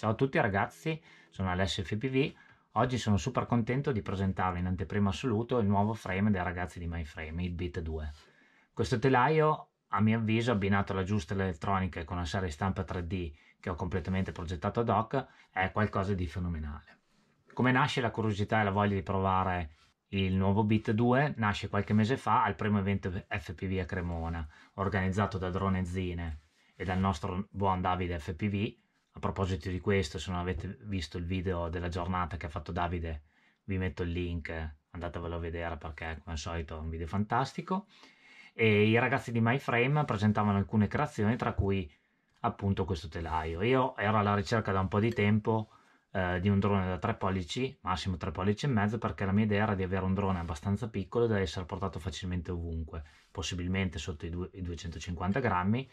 Ciao a tutti ragazzi, sono Alessio FPV. Oggi sono super contento di presentarvi in anteprima assoluto il nuovo frame dei ragazzi di MyFrame, il Bit 2. Questo telaio, a mio avviso, abbinato alla giusta elettronica e con una serie stampa 3D che ho completamente progettato ad hoc, è qualcosa di fenomenale. Come nasce la curiosità e la voglia di provare il nuovo Bit 2 nasce qualche mese fa al primo evento FPV a Cremona, organizzato da Drone Zine e dal nostro buon Davide FPV, a proposito di questo, se non avete visto il video della giornata che ha fatto Davide, vi metto il link, andatevelo a vedere perché come al solito è un video fantastico. E i ragazzi di MyFrame presentavano alcune creazioni, tra cui appunto questo telaio. Io ero alla ricerca da un po' di tempo eh, di un drone da 3 pollici, massimo 3 pollici e mezzo, perché la mia idea era di avere un drone abbastanza piccolo da essere portato facilmente ovunque, possibilmente sotto i, i 250 grammi,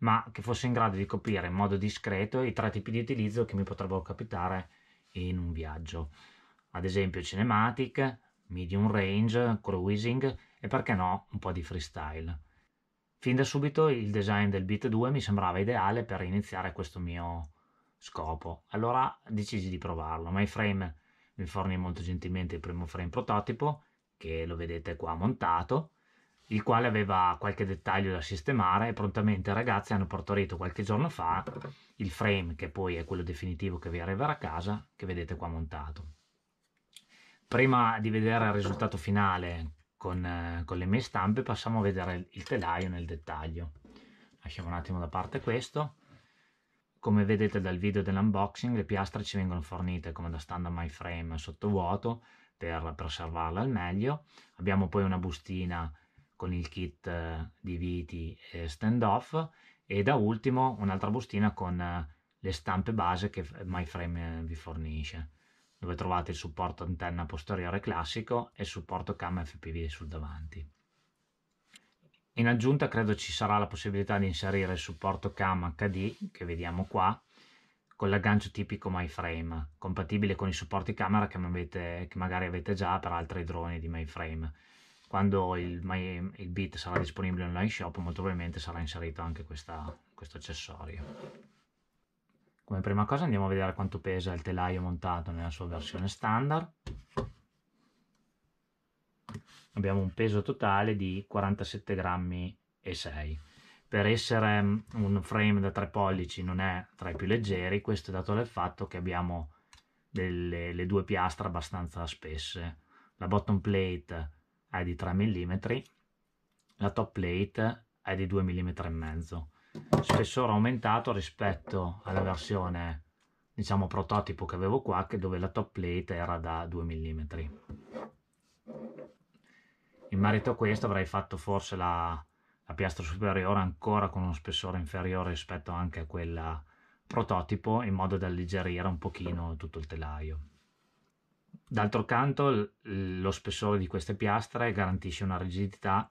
ma che fosse in grado di coprire in modo discreto i tre tipi di utilizzo che mi potrebbero capitare in un viaggio. Ad esempio cinematic, medium range, cruising e perché no un po' di freestyle. Fin da subito il design del Beat 2 mi sembrava ideale per iniziare questo mio scopo, allora decisi di provarlo. MyFrame mi fornì molto gentilmente il primo frame prototipo, che lo vedete qua montato, il quale aveva qualche dettaglio da sistemare e prontamente i ragazzi hanno portato qualche giorno fa il frame, che poi è quello definitivo che vi arriverà a casa, che vedete qua montato. Prima di vedere il risultato finale con, eh, con le mie stampe, passiamo a vedere il telaio nel dettaglio. Lasciamo un attimo da parte questo. Come vedete dal video dell'unboxing, le piastre ci vengono fornite come da standard my frame sottovuoto per preservarle al meglio. Abbiamo poi una bustina con il kit eh, di viti e standoff e da ultimo un'altra bustina con eh, le stampe base che MyFrame eh, vi fornisce dove trovate il supporto antenna posteriore classico e il supporto cam FPV sul davanti. In aggiunta credo ci sarà la possibilità di inserire il supporto cam HD che vediamo qua con l'aggancio tipico MyFrame, compatibile con i supporti camera che, avete, che magari avete già per altri droni di MyFrame quando il, my, il Beat sarà disponibile online shop molto probabilmente sarà inserito anche questa, questo accessorio. Come prima cosa andiamo a vedere quanto pesa il telaio montato nella sua versione standard. Abbiamo un peso totale di 47 grammi e 6. Per essere mm, un frame da 3 pollici non è tra i più leggeri, questo è dato dal fatto che abbiamo delle, due piastre abbastanza spesse. La bottom plate è di 3 mm, la top plate è di 2 mm e mezzo. Spessore aumentato rispetto alla versione diciamo prototipo che avevo qua che dove la top plate era da 2 mm. In merito a questo avrei fatto forse la, la piastra superiore ancora con uno spessore inferiore rispetto anche a quella prototipo in modo da alleggerire un pochino tutto il telaio. D'altro canto lo spessore di queste piastre garantisce una rigidità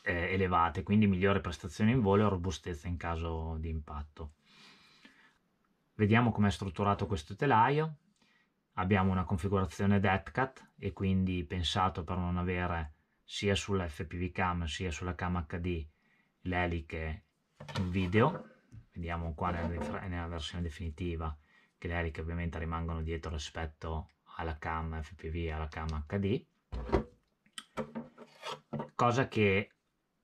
eh, elevate, quindi migliore prestazione in volo e robustezza in caso di impatto. Vediamo com'è strutturato questo telaio. Abbiamo una configurazione dead e quindi pensato per non avere sia sulla FPV cam sia sulla cam HD le eliche in video. Vediamo qua nella, nella versione definitiva Cleari che ovviamente rimangono dietro rispetto alla cam FPV e alla cam HD cosa che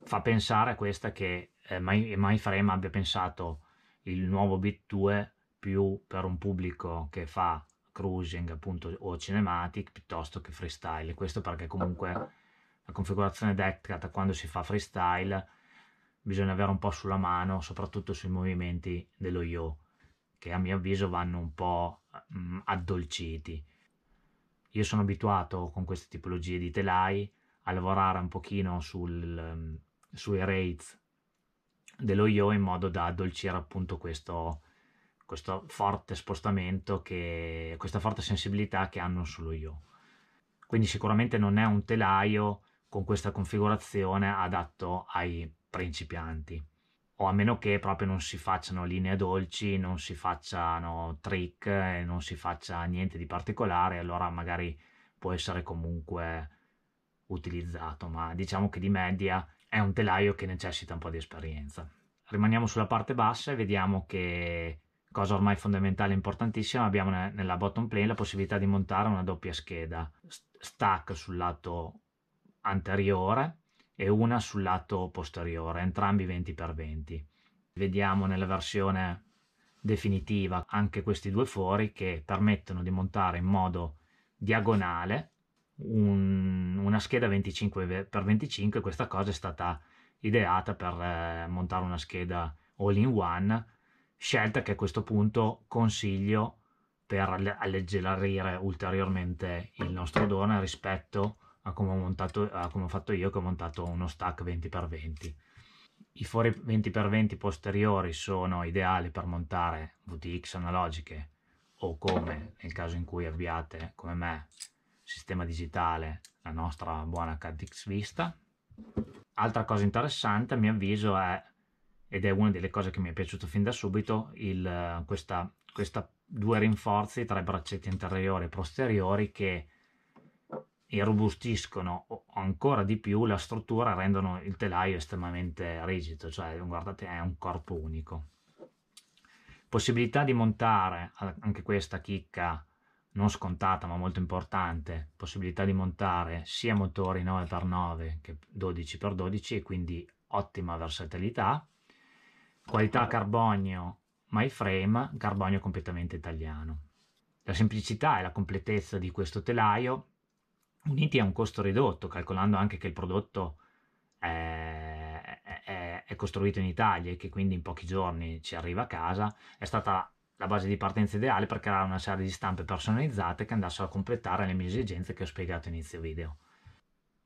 fa pensare a questa che eh, MyFrame abbia pensato il nuovo Bit 2 più per un pubblico che fa cruising appunto o cinematic piuttosto che freestyle questo perché comunque la configurazione DECCAT quando si fa freestyle bisogna avere un po' sulla mano soprattutto sui movimenti dello yo che a mio avviso vanno un po' mm, addolciti. Io sono abituato con queste tipologie di telai a lavorare un pochino sul, mm, sui rates dello yo in modo da addolcire appunto questo, questo forte spostamento, che, questa forte sensibilità che hanno sullo yo. Quindi sicuramente non è un telaio con questa configurazione adatto ai principianti o a meno che proprio non si facciano linee dolci, non si facciano trick, non si faccia niente di particolare, allora magari può essere comunque utilizzato, ma diciamo che di media è un telaio che necessita un po' di esperienza. Rimaniamo sulla parte bassa e vediamo che cosa ormai fondamentale e importantissima, abbiamo nella bottom plane la possibilità di montare una doppia scheda stack sul lato anteriore e una sul lato posteriore, entrambi 20x20. Vediamo nella versione definitiva anche questi due fori che permettono di montare in modo diagonale un, una scheda 25x25, questa cosa è stata ideata per eh, montare una scheda all in one, scelta che a questo punto consiglio per alleggerire ulteriormente il nostro drone rispetto a a come ho, montato, a come ho fatto io che ho montato uno stack 20x20. I fori 20x20 posteriori sono ideali per montare VTX analogiche o come nel caso in cui abbiate come me sistema digitale la nostra buona CADX Vista. Altra cosa interessante a mio avviso è, ed è una delle cose che mi è piaciuto fin da subito, il, questa, questa due rinforzi tra i braccetti anteriori e posteriori che e robustiscono ancora di più la struttura, rendono il telaio estremamente rigido, cioè guardate è un corpo unico. Possibilità di montare, anche questa chicca non scontata ma molto importante, possibilità di montare sia motori 9x9 che 12x12 e quindi ottima versatilità, qualità carbonio my frame, carbonio completamente italiano. La semplicità e la completezza di questo telaio uniti a un costo ridotto, calcolando anche che il prodotto è, è, è costruito in Italia e che quindi in pochi giorni ci arriva a casa, è stata la base di partenza ideale per creare una serie di stampe personalizzate che andassero a completare le mie esigenze che ho spiegato inizio video.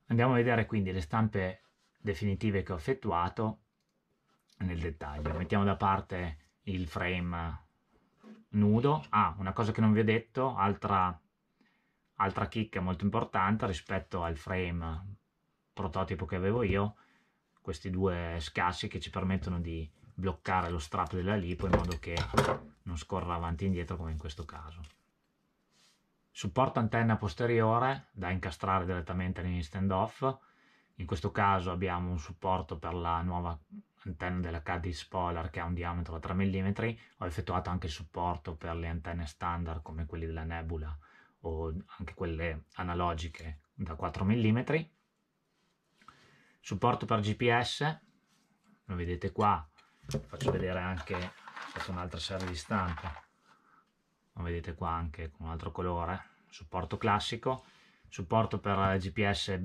Andiamo a vedere quindi le stampe definitive che ho effettuato nel dettaglio. Mettiamo da parte il frame nudo. Ah, una cosa che non vi ho detto, altra Altra chicca molto importante rispetto al frame prototipo che avevo io, questi due scassi che ci permettono di bloccare lo strap della lipo in modo che non scorra avanti e indietro come in questo caso. Supporto antenna posteriore da incastrare direttamente in stand off, in questo caso abbiamo un supporto per la nuova antenna della Cadiz Polar che ha un diametro da 3 mm, ho effettuato anche il supporto per le antenne standard come quelli della Nebula o anche quelle analogiche da 4 mm. Supporto per GPS, lo vedete qua, faccio vedere anche un'altra serie di stampa, lo vedete qua anche con un altro colore, supporto classico, supporto per GPS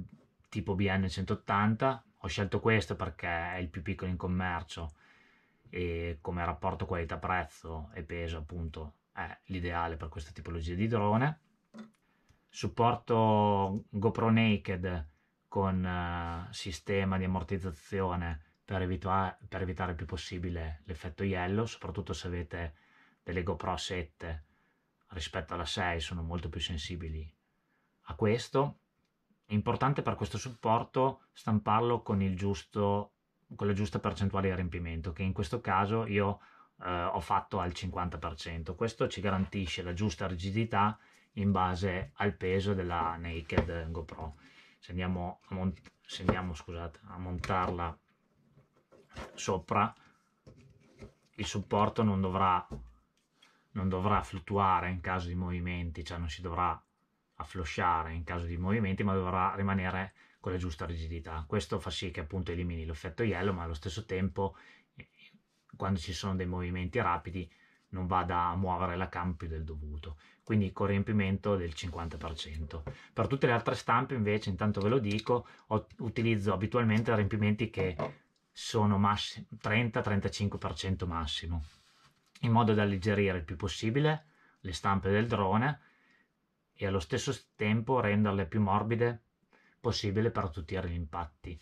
tipo BN180, ho scelto questo perché è il più piccolo in commercio e come rapporto qualità prezzo e peso appunto è l'ideale per questa tipologia di drone supporto GoPro Naked con uh, sistema di ammortizzazione per, evita per, evitare il più possibile l'effetto yellow, soprattutto se avete delle GoPro 7 rispetto alla 6 sono molto più sensibili a questo. È importante per questo supporto stamparlo con, giusto, con la giusta percentuale di riempimento, che in questo caso io eh, ho fatto al 50%. Questo ci garantisce la giusta rigidità in base al peso della Naked GoPro. Se andiamo a, mont se andiamo, scusate, a montarla sopra, il supporto non dovrà, non dovrà fluttuare in caso di movimenti, cioè non si dovrà afflosciare in caso di movimenti, ma dovrà rimanere con la giusta rigidità. Questo fa sì che appunto elimini l'effetto yellow, ma allo stesso tempo eh, quando ci sono dei movimenti rapidi non vada a muovere la cam più del dovuto, quindi con riempimento del 50%. Per tutte le altre stampe invece, intanto ve lo dico, utilizzo abitualmente riempimenti che sono 30-35% massimo, in modo da alleggerire il più possibile le stampe del drone e allo stesso tempo renderle più morbide possibile per attutire gli impatti.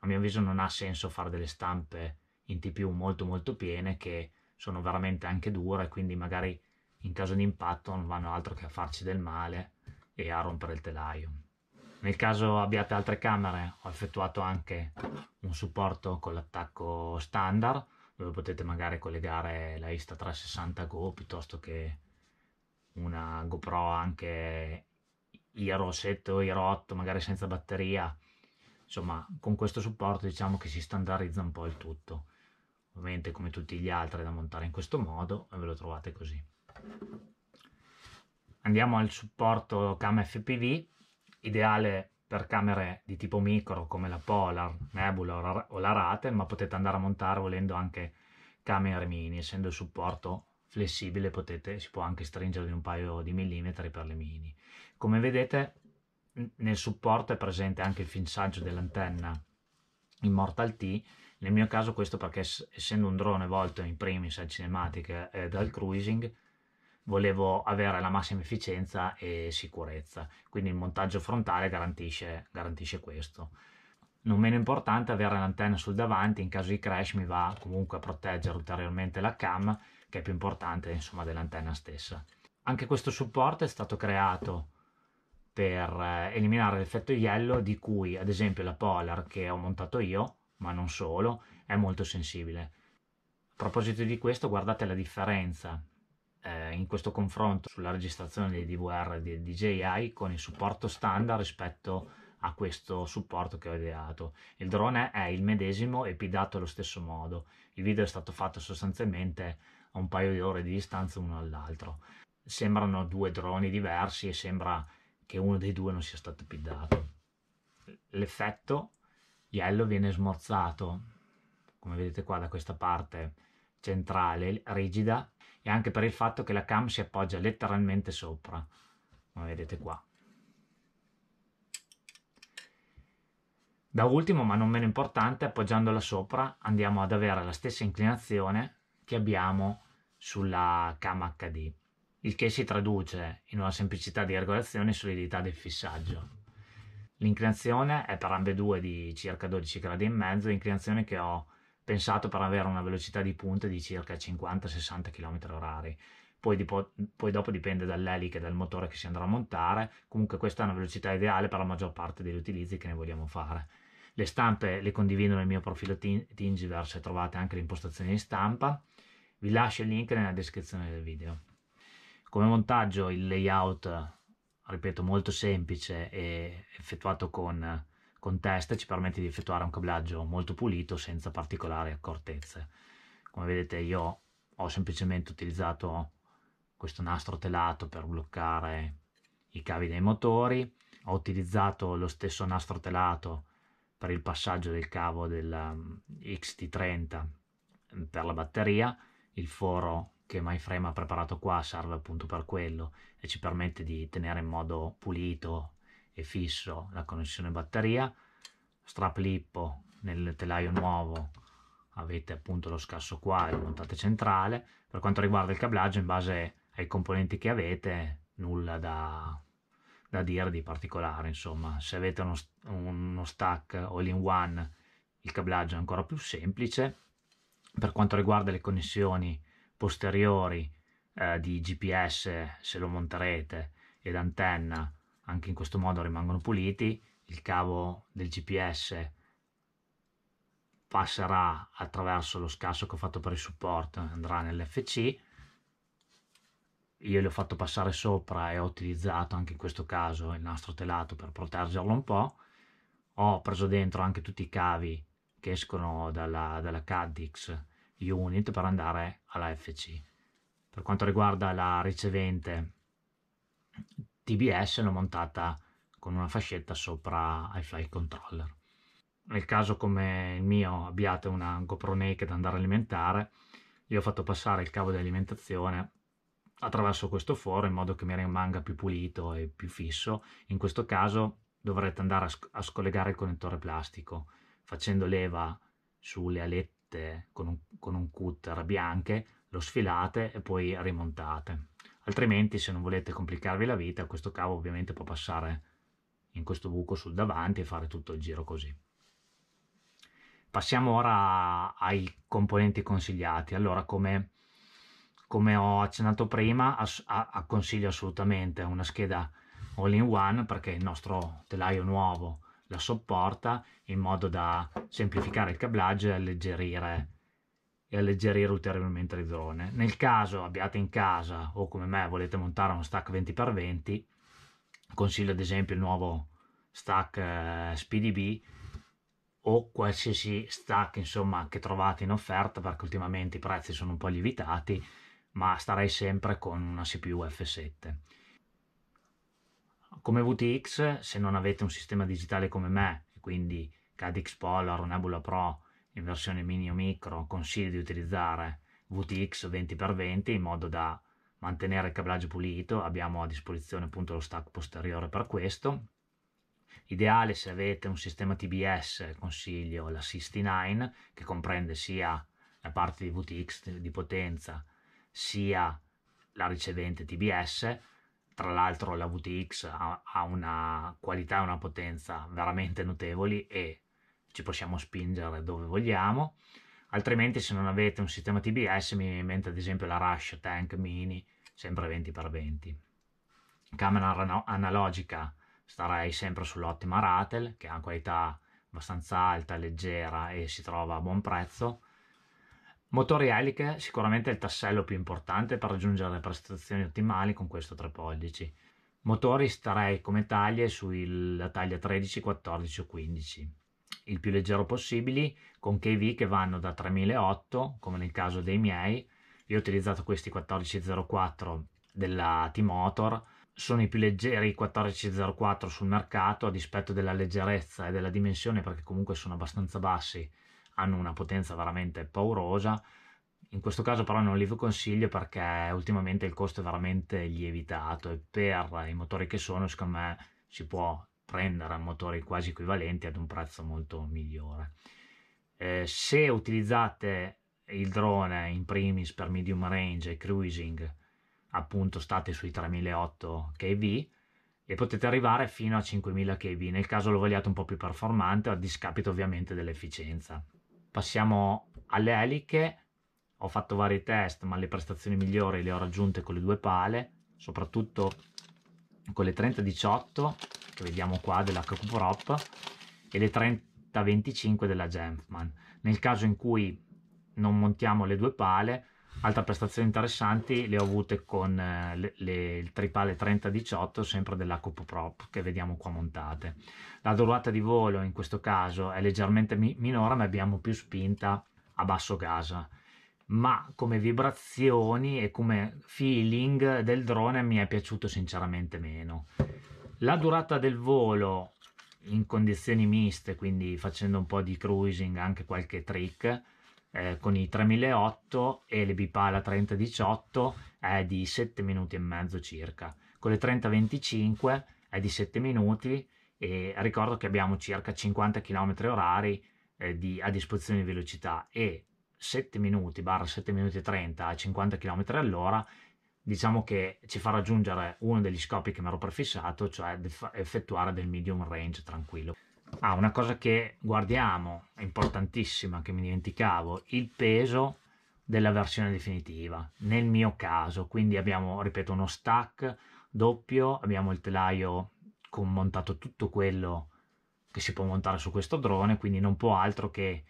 A mio avviso non ha senso fare delle stampe in TPU molto molto piene che sono veramente anche dure, quindi magari in caso di impatto non vanno altro che a farci del male e a rompere il telaio. Nel caso abbiate altre camere ho effettuato anche un supporto con l'attacco standard dove potete magari collegare la Insta360 Go piuttosto che una GoPro anche Hero 7 o Hero 8 magari senza batteria insomma con questo supporto diciamo che si standardizza un po' il tutto ovviamente come tutti gli altri da montare in questo modo e ve lo trovate così andiamo al supporto cam FPV ideale per camere di tipo micro come la Polar, Nebula o la rate ma potete andare a montare volendo anche camere mini essendo il supporto flessibile potete, si può anche stringere di un paio di millimetri per le mini come vedete nel supporto è presente anche il fissaggio dell'antenna Immortal T nel mio caso questo perché essendo un drone volto in primis al cinematica e eh, al cruising, volevo avere la massima efficienza e sicurezza, quindi il montaggio frontale garantisce, garantisce questo. Non meno importante avere l'antenna sul davanti, in caso di crash mi va comunque a proteggere ulteriormente la cam, che è più importante insomma, dell'antenna stessa. Anche questo supporto è stato creato per eh, eliminare l'effetto yellow di cui ad esempio la Polar che ho montato io ma non solo, è molto sensibile. A proposito di questo, guardate la differenza eh, in questo confronto sulla registrazione dei DVR di DJI con il supporto standard rispetto a questo supporto che ho ideato. Il drone è il medesimo e pidato allo stesso modo. Il video è stato fatto sostanzialmente a un paio di ore di distanza uno all'altro. Sembrano due droni diversi e sembra che uno dei due non sia stato pidato. L'effetto Yellow viene smorzato, come vedete qua da questa parte centrale, rigida, e anche per il fatto che la cam si appoggia letteralmente sopra, come vedete qua. Da ultimo, ma non meno importante, appoggiandola sopra andiamo ad avere la stessa inclinazione che abbiamo sulla cam HD, il che si traduce in una semplicità di regolazione e solidità del fissaggio. L'inclinazione è per ambedue di circa 12 gradi e mezzo, inclinazione che ho pensato per avere una velocità di punta di circa 50-60 km h poi, dipo- poi, dopo dipende dall'elica e dal motore che si andrà a montare, comunque questa è una velocità ideale per la maggior parte degli utilizzi che ne vogliamo fare. Le stampe le condivido nel mio profilo Tingiverse, trovate anche le impostazioni di stampa, vi lascio il link nella descrizione del video. Come montaggio il layout ripeto, molto semplice e effettuato con, con test ci permette di effettuare un cablaggio molto pulito senza particolari accortezze. Come vedete io ho semplicemente utilizzato questo nastro telato per bloccare i cavi dei motori, ho utilizzato lo stesso nastro telato per il passaggio del cavo del ehm, XT30 per la batteria, il foro che MyFrame ha preparato qua serve appunto per quello e ci permette di tenere in modo pulito e fisso la connessione batteria. Strap lippo nel telaio nuovo avete appunto lo scasso qua e la montata centrale. Per quanto riguarda il cablaggio, in base ai componenti che avete, nulla da, da dire di particolare. Insomma, se avete uno, uno stack all-in-one, il cablaggio è ancora più semplice. Per quanto riguarda le connessioni posteriori eh, di GPS se lo monterete ed antenna anche in questo modo rimangono puliti il cavo del GPS passerà attraverso lo scasso che ho fatto per il supporto andrà nell'FC io l'ho fatto passare sopra e ho utilizzato anche in questo caso il nastro telato per proteggerlo un po' ho preso dentro anche tutti i cavi che escono dalla, dalla CADX unit per andare alla FC. Per quanto riguarda la ricevente TBS l'ho montata con una fascetta sopra i flight Controller. Nel caso come il mio abbiate una GoPro Naked da andare a alimentare, io ho fatto passare il cavo di alimentazione attraverso questo foro in modo che mi rimanga più pulito e più fisso. In questo caso dovrete andare a, sc- a scollegare il connettore plastico facendo leva sulle alette battete con un, con un cutter bianche, lo sfilate e poi rimontate. Altrimenti se non volete complicarvi la vita, questo cavo ovviamente può passare in questo buco sul davanti e fare tutto il giro così. Passiamo ora ai componenti consigliati. Allora, come, come ho accennato prima, ass consiglio assolutamente una scheda all-in-one perché il nostro telaio nuovo la sopporta in modo da semplificare il cablaggio e alleggerire, e alleggerire ulteriormente il drone. Nel caso abbiate in casa o come me volete montare uno stack 20x20, consiglio ad esempio il nuovo stack eh, SPDB o qualsiasi stack insomma che trovate in offerta perché ultimamente i prezzi sono un po' lievitati ma starei sempre con una CPU F7 come VTX, se non avete un sistema digitale come me, quindi Cadix Polar o Nebula Pro in versione mini o micro, consiglio di utilizzare VTX 20x20 in modo da mantenere il cablaggio pulito, abbiamo a disposizione appunto lo stack posteriore per questo. Ideale se avete un sistema TBS, consiglio la 69 che comprende sia la parte di VTX di potenza sia la ricevente TBS tra l'altro la VTX ha, ha una qualità e una potenza veramente notevoli e ci possiamo spingere dove vogliamo altrimenti se non avete un sistema TBS mi viene mente ad esempio la Rush Tank Mini sempre 20x20 camera analogica starei sempre sull'ottima Ratel che ha una qualità abbastanza alta, leggera e si trova a buon prezzo Motore eliche sicuramente è il tassello più importante per raggiungere le prestazioni ottimali con questo 3 pollici. Motori starei come taglie sulla taglia 13, 14 o 15, il più leggero possibile, con KV che vanno da 3008 come nel caso dei miei, io ho utilizzato questi 1404 della T-Motor, sono i più leggeri 1404 sul mercato a dispetto della leggerezza e della dimensione perché comunque sono abbastanza bassi hanno una potenza veramente paurosa. In questo caso però non li consiglio perché ultimamente il costo è veramente lievitato e per i motori che sono, secondo me, si può prendere motori quasi equivalenti ad un prezzo molto migliore. Eh, se utilizzate il drone in primis per medium range e cruising, appunto state sui 3.800 kV e potete arrivare fino a 5000 kV nel caso lo vogliate un po' più performante a discapito ovviamente dell'efficienza. Passiamo alle eliche, ho fatto vari test ma le prestazioni migliori le ho raggiunte con le due pale, soprattutto con le 30-18 che vediamo qua della Prop e le 30-25 della Gemfman. Nel caso in cui non montiamo le due pale altre prestazioni interessanti le ho avute con eh, le, le, il tripale 3018 sempre della Prop che vediamo qua montate la durata di volo in questo caso è leggermente mi- minore ma abbiamo più spinta a basso gas. ma come vibrazioni e come feeling del drone mi è piaciuto sinceramente meno la durata del volo in condizioni miste quindi facendo un po' di cruising anche qualche trick eh, con i 3008 e le Bipala 3018 è di 7 minuti e mezzo circa. Con le 3025 è di 7 minuti e ricordo che abbiamo circa 50 km orari eh, di, a disposizione di velocità e 7 minuti barra 7 minuti e 30 a 50 km all'ora diciamo che ci fa raggiungere uno degli scopi che mi ero prefissato, cioè effettuare del medium range tranquillo. Ah, una cosa che guardiamo, è importantissima, che mi dimenticavo, il peso della versione definitiva, nel mio caso. Quindi abbiamo, ripeto, uno stack doppio, abbiamo il telaio con montato tutto quello che si può montare su questo drone, quindi non può altro che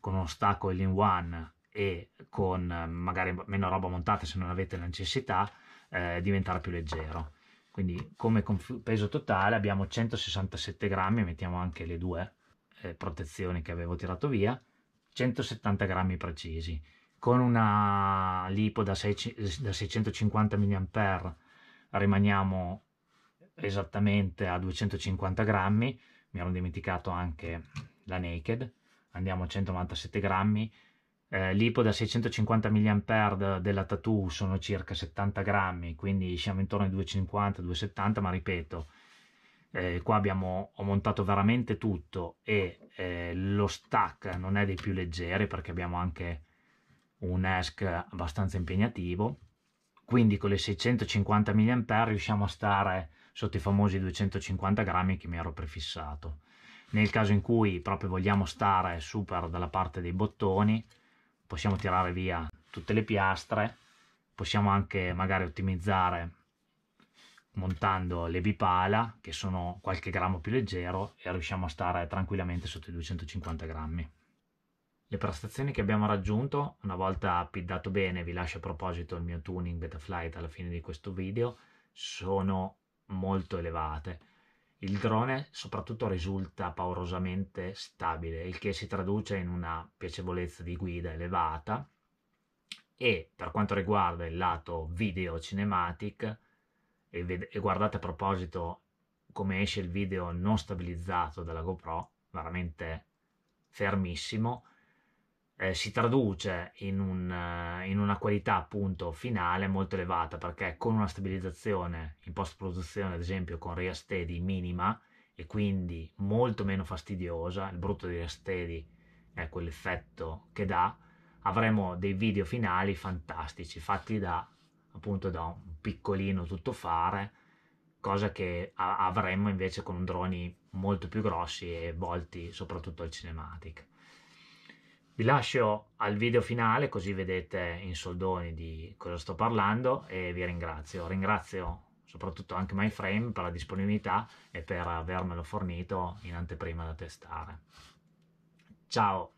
con uno stack all in one e con eh, magari meno roba montata se non avete la necessità, eh, diventare più leggero quindi come peso totale abbiamo 167 grammi, mettiamo anche le due eh, protezioni che avevo tirato via, 170 grammi precisi, con una lipo da, 6, da 650 mAh rimaniamo esattamente a 250 grammi, mi ero dimenticato anche la Naked, andiamo a 197 grammi, eh, lipo da 650 mAh della Tattoo sono circa 70 grammi, quindi siamo intorno ai 250-270, ma ripeto, eh, qua abbiamo, ho montato veramente tutto e eh, lo stack non è dei più leggeri perché abbiamo anche un ESC abbastanza impegnativo, quindi con le 650 mAh riusciamo a stare sotto i famosi 250 grammi che mi ero prefissato. Nel caso in cui proprio vogliamo stare super dalla parte dei bottoni, possiamo tirare via tutte le piastre, possiamo anche magari ottimizzare montando le bipala che sono qualche grammo più leggero e riusciamo a stare tranquillamente sotto i 250 grammi. Le prestazioni che abbiamo raggiunto, una volta piddato bene, vi lascio a proposito il mio tuning Betaflight alla fine di questo video, sono molto elevate il drone soprattutto risulta paurosamente stabile, il che si traduce in una piacevolezza di guida elevata e per quanto riguarda il lato video cinematic, e, e guardate a proposito come esce il video non stabilizzato dalla GoPro, veramente fermissimo, eh, si traduce in, un, eh, in, una qualità appunto finale molto elevata perché con una stabilizzazione in post produzione ad esempio con Real Steady minima e quindi molto meno fastidiosa il brutto di Real Steady è quell'effetto che dà avremo dei video finali fantastici fatti da appunto da un piccolino tuttofare cosa che avremmo invece con droni molto più grossi e volti soprattutto al cinematic vi lascio al video finale così vedete in soldoni di cosa sto parlando e vi ringrazio. Ringrazio soprattutto anche MyFrame per la disponibilità e per avermelo fornito in anteprima da testare. Ciao!